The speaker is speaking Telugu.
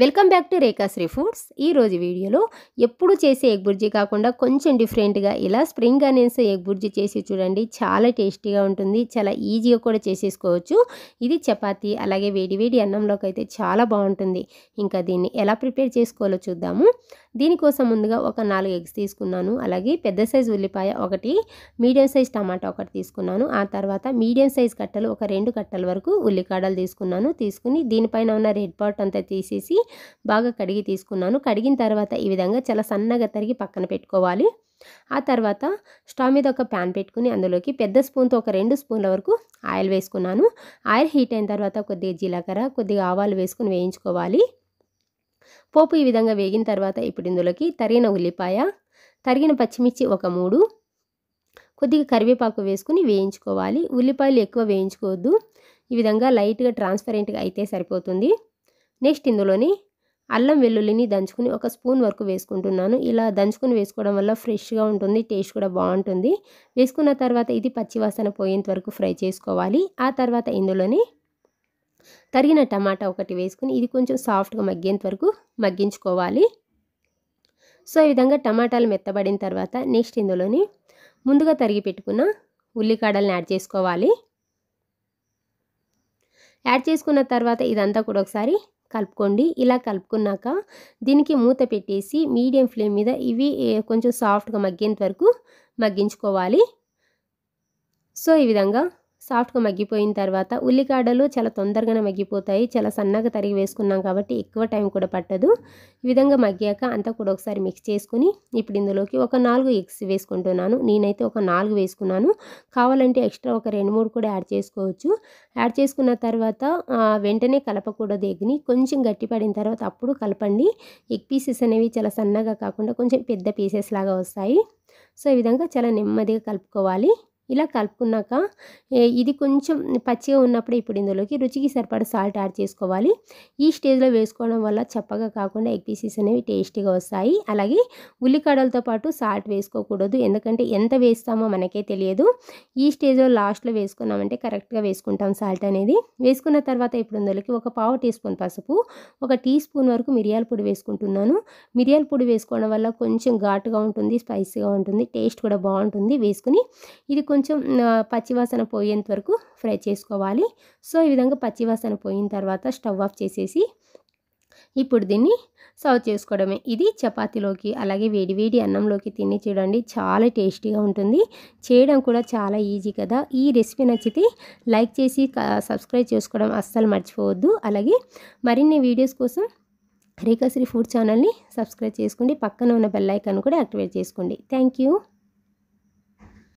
welcome back to Rekhashri foods ఈరోజు వీడియోలో ఎప్పుడు చేసే ఎగ్ బుర్జి కాకుండా కొంచెం డిఫరెంట్గా ఇలా స్ప్రింగ్ ఆనియన్స్ ఎగ్ బుర్జి చేసి చూడండి చాలా టేస్టీగా ఉంటుంది చాలా ఈజీగా కూడా చేసేసుకోవచ్చు ఇది చపాతి అలాగే వేడివేడి అన్నంలోకి అయితే చాలా బాగుంటుంది ఇంకా దీన్ని ఎలా ప్రిపేర్ చేసుకోవాలో చూద్దాము దీనికోసం ముందుగా ఒక నాలుగు ఎగ్స్ తీసుకున్నాను అలాగే పెద్ద సైజ్ ఉల్లిపాయ ఒకటి మీడియం సైజ్ టమాటా ఒకటి తీసుకున్నాను ఆ తర్వాత మీడియం సైజ్ కట్టలు ఒక రెండు కట్టల వరకు ఉల్లికాడలు తీసుకున్నాను తీసుకుని దీనిపైన ఉన్న రెడ్ పాట్ అంతా తీసేసి బాగా కడిగి తీసుకున్నాను కడిగిన తర్వాత ఈ విధంగా చాలా సన్నగా తరిగి పక్కన పెట్టుకోవాలి ఆ తర్వాత స్టవ్ మీద ఒక ప్యాన్ పెట్టుకుని అందులోకి పెద్ద స్పూన్తో ఒక రెండు స్పూన్ల వరకు ఆయిల్ వేసుకున్నాను ఆయిల్ హీట్ అయిన తర్వాత కొద్దిగా జీలకర్ర కొద్దిగా ఆవాలు వేసుకుని వేయించుకోవాలి పోపు ఈ విధంగా వేగిన తర్వాత ఇప్పుడు ఇందులోకి తరిగిన ఉల్లిపాయ తరిగిన పచ్చిమిర్చి ఒక మూడు కొద్దిగా కరివేపాకు వేసుకుని వేయించుకోవాలి ఉల్లిపాయలు ఎక్కువ వేయించుకోవద్దు ఈ విధంగా లైట్గా ట్రాన్స్పరెంట్గా అయితే సరిపోతుంది నెక్స్ట్ ఇందులోని అల్లం వెల్లుల్లిని దంచుకుని ఒక స్పూన్ వరకు వేసుకుంటున్నాను ఇలా దంచుకుని వేసుకోవడం వల్ల ఫ్రెష్గా ఉంటుంది టేస్ట్ కూడా బాగుంటుంది వేసుకున్న తర్వాత ఇది పచ్చివాసన పోయేంత వరకు ఫ్రై చేసుకోవాలి ఆ తర్వాత ఇందులోని తరిగిన టమాటా ఒకటి వేసుకుని ఇది కొంచెం సాఫ్ట్గా మగ్గేంత వరకు మగ్గించుకోవాలి సో ఈ విధంగా టమాటాలు మెత్తబడిన తర్వాత నెక్స్ట్ ఇందులోని ముందుగా తరిగి పెట్టుకున్న ఉల్లికాడల్ని యాడ్ చేసుకోవాలి యాడ్ చేసుకున్న తర్వాత ఇదంతా కూడా ఒకసారి కలుపుకోండి ఇలా కలుపుకున్నాక దీనికి మూత పెట్టేసి మీడియం ఫ్లేమ్ మీద ఇవి కొంచెం సాఫ్ట్గా మగ్గేంత వరకు మగ్గించుకోవాలి సో ఈ విధంగా సాఫ్ట్గా మగ్గిపోయిన తర్వాత ఉల్లికాడలు చాలా తొందరగానే మగ్గిపోతాయి చాలా సన్నగా తరిగి వేసుకున్నాం కాబట్టి ఎక్కువ టైం కూడా పట్టదు ఈ విధంగా మగ్గాక అంతా కూడా ఒకసారి మిక్స్ చేసుకుని ఇప్పుడు ఇందులోకి ఒక నాలుగు ఎగ్స్ వేసుకుంటున్నాను నేనైతే ఒక నాలుగు వేసుకున్నాను కావాలంటే ఎక్స్ట్రా ఒక రెండు మూడు కూడా యాడ్ చేసుకోవచ్చు యాడ్ చేసుకున్న తర్వాత వెంటనే కలపకూడదు ఎగ్ని కొంచెం గట్టిపడిన తర్వాత అప్పుడు కలపండి ఎగ్ పీసెస్ అనేవి చాలా సన్నగా కాకుండా కొంచెం పెద్ద పీసెస్ లాగా వస్తాయి సో ఈ విధంగా చాలా నెమ్మదిగా కలుపుకోవాలి ఇలా కలుపుకున్నాక ఇది కొంచెం పచ్చిగా ఉన్నప్పుడే ఇప్పుడు ఇందులోకి రుచికి సరిపడా సాల్ట్ యాడ్ చేసుకోవాలి ఈ స్టేజ్లో వేసుకోవడం వల్ల చప్పగా కాకుండా ఎగ్ పీసెస్ అనేవి టేస్టీగా వస్తాయి అలాగే ఉల్లికాడలతో పాటు సాల్ట్ వేసుకోకూడదు ఎందుకంటే ఎంత వేస్తామో మనకే తెలియదు ఈ స్టేజ్లో లాస్ట్లో వేసుకున్నామంటే కరెక్ట్గా వేసుకుంటాం సాల్ట్ అనేది వేసుకున్న తర్వాత ఇప్పుడు ఇందులోకి ఒక పావు టీ స్పూన్ పసుపు ఒక టీ స్పూన్ వరకు మిరియాల పొడి వేసుకుంటున్నాను మిరియాల పొడి వేసుకోవడం వల్ల కొంచెం ఘాటుగా ఉంటుంది స్పైసీగా ఉంటుంది టేస్ట్ కూడా బాగుంటుంది వేసుకుని ఇది కొంచెం కొంచెం పచ్చివాసన పోయేంత వరకు ఫ్రై చేసుకోవాలి సో ఈ విధంగా పచ్చివాసన పోయిన తర్వాత స్టవ్ ఆఫ్ చేసేసి ఇప్పుడు దీన్ని సర్వ్ చేసుకోవడమే ఇది చపాతీలోకి అలాగే వేడివేడి అన్నంలోకి తిని చూడండి చాలా టేస్టీగా ఉంటుంది చేయడం కూడా చాలా ఈజీ కదా ఈ రెసిపీ నచ్చితే లైక్ చేసి సబ్స్క్రైబ్ చేసుకోవడం అస్సలు మర్చిపోవద్దు అలాగే మరిన్ని వీడియోస్ కోసం రేఖశ్రీ ఫుడ్ ఛానల్ని సబ్స్క్రైబ్ చేసుకోండి పక్కన ఉన్న బెల్ కూడా యాక్టివేట్ చేసుకోండి థ్యాంక్